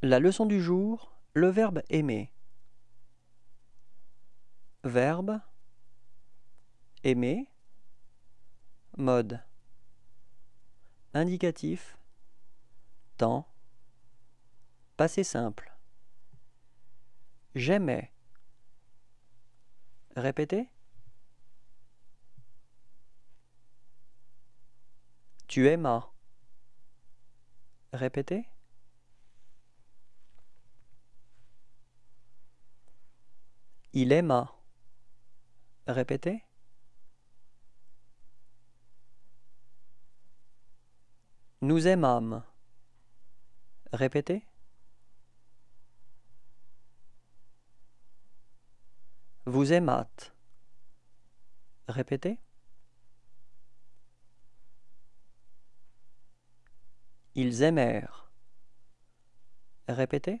La leçon du jour, le verbe aimer. Verbe aimer mode indicatif temps passé simple j'aimais répétez tu aimas répétez Il aima. Répétez. Nous aimâmes. Répétez. Vous aimâtes. Répétez. Ils aimèrent. Répétez.